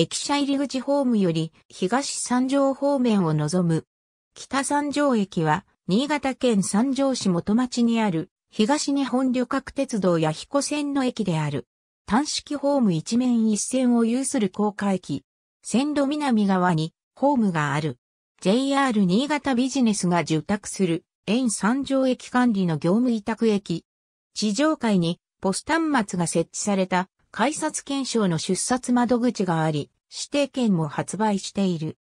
駅舎入口ホームより東三条方面を望む。北三条駅は、新潟県三条市元町にある、東日本旅客鉄道や彦線の駅である。単式ホーム一面一線を有する高架駅。線路南側に、ホームがある。JR 新潟ビジネスが受託する、沿三条駅管理の業務委託駅。地上階に、ポス端末が設置された改札検証の出札窓口があり、指定券も発売している。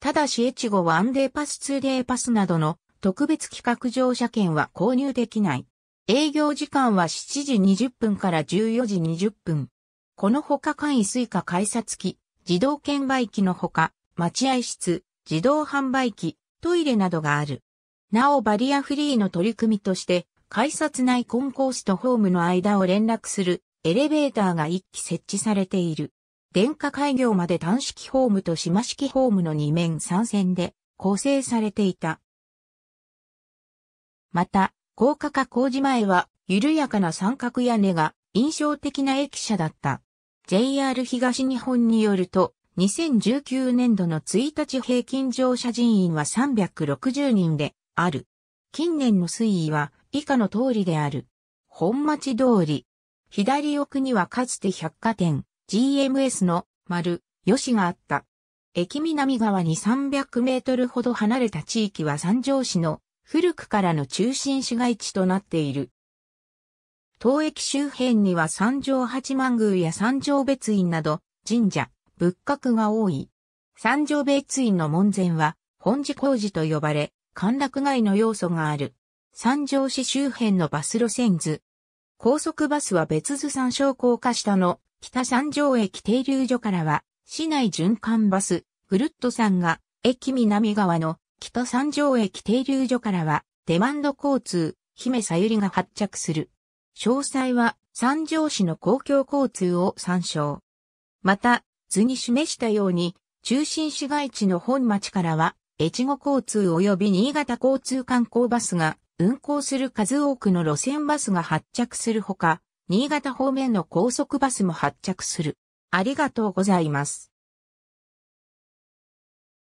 ただし越後ワンデーパスツーデーパスなどの特別企画乗車券は購入できない。営業時間は7時20分から14時20分。このほか簡易スイカ改札機、自動券売機のほか、待合室、自動販売機、トイレなどがある。なおバリアフリーの取り組みとして、改札内コンコースとホームの間を連絡するエレベーターが1機設置されている。電化開業まで単式ホームと島式ホームの2面3線で構成されていた。また、高架化工事前は緩やかな三角屋根が印象的な駅舎だった。JR 東日本によると、2019年度の1日平均乗車人員は360人である。近年の推移は以下の通りである。本町通り。左奥にはかつて百貨店、GMS の丸、吉があった。駅南側に300メートルほど離れた地域は三条市の古くからの中心市街地となっている。当駅周辺には三条八幡宮や三条別院など神社、仏閣が多い。三条別院の門前は本寺工事と呼ばれ、歓楽街の要素がある。三条市周辺のバス路線図。高速バスは別図三省高架下の北三条駅停留所からは市内循環バスぐるっとさんが駅南側の北三条駅停留所からはデマンド交通姫さゆりが発着する。詳細は三条市の公共交通を参照。また、図に示したように、中心市街地の本町からは、越後交通及び新潟交通観光バスが運行する数多くの路線バスが発着するほか、新潟方面の高速バスも発着する。ありがとうございます。